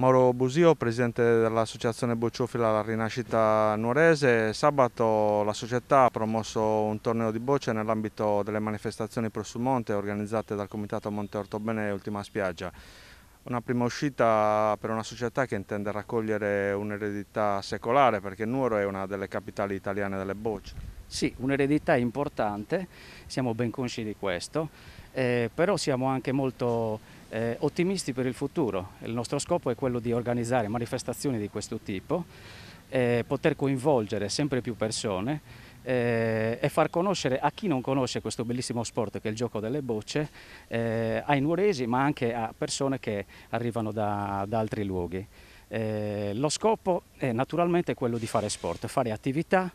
Mauro Busio, presidente dell'associazione Bocciofila alla Rinascita Nuorese. Sabato la società ha promosso un torneo di bocce nell'ambito delle manifestazioni pro sul monte organizzate dal comitato Monte Ortobene e Ultima Spiaggia una prima uscita per una società che intende raccogliere un'eredità secolare, perché Nuoro è una delle capitali italiane delle bocce. Sì, un'eredità importante, siamo ben consci di questo, eh, però siamo anche molto eh, ottimisti per il futuro. Il nostro scopo è quello di organizzare manifestazioni di questo tipo, eh, poter coinvolgere sempre più persone eh, e far conoscere a chi non conosce questo bellissimo sport che è il gioco delle bocce, eh, ai nuoresi ma anche a persone che arrivano da, da altri luoghi. Eh, lo scopo è naturalmente quello di fare sport, fare attività,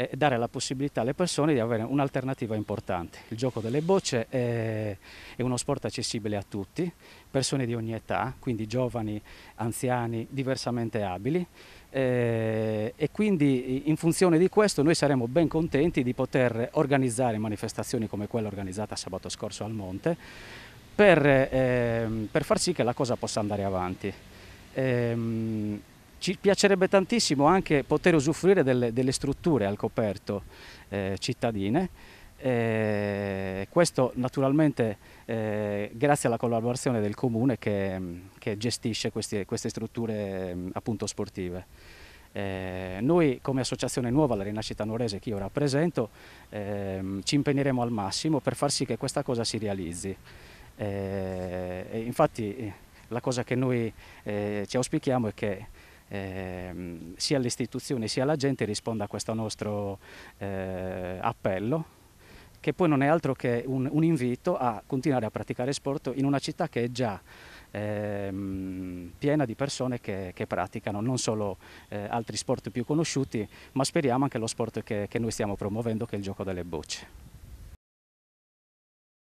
eh, dare la possibilità alle persone di avere un'alternativa importante. Il gioco delle bocce è, è, uno sport accessibile a tutti, persone di ogni età, quindi giovani, anziani, diversamente abili eh, e quindi in funzione di questo noi saremo ben contenti di poter organizzare manifestazioni come quella organizzata sabato scorso al Monte per, eh, per far sì che la cosa possa andare avanti. Ehm, ci piacerebbe tantissimo anche poter usufruire delle, delle strutture al coperto eh, cittadine. Eh, questo naturalmente eh, grazie alla collaborazione del comune che, che gestisce questi, queste strutture mm, appunto sportive. Eh, noi come associazione nuova, la Rinascita Norese che io rappresento, ehm, ci impegneremo al massimo per far sì che questa cosa si realizzi. Eh, infatti eh, la cosa che noi eh, ci auspichiamo è che ehm, sia le istituzioni sia la gente risponda a questo nostro eh, appello che poi non è altro che un, un, invito a continuare a praticare sport in una città che è già ehm, piena di persone che, che praticano non solo eh, altri sport più conosciuti, ma speriamo anche lo sport che, che noi stiamo promuovendo, che è il gioco delle bocce.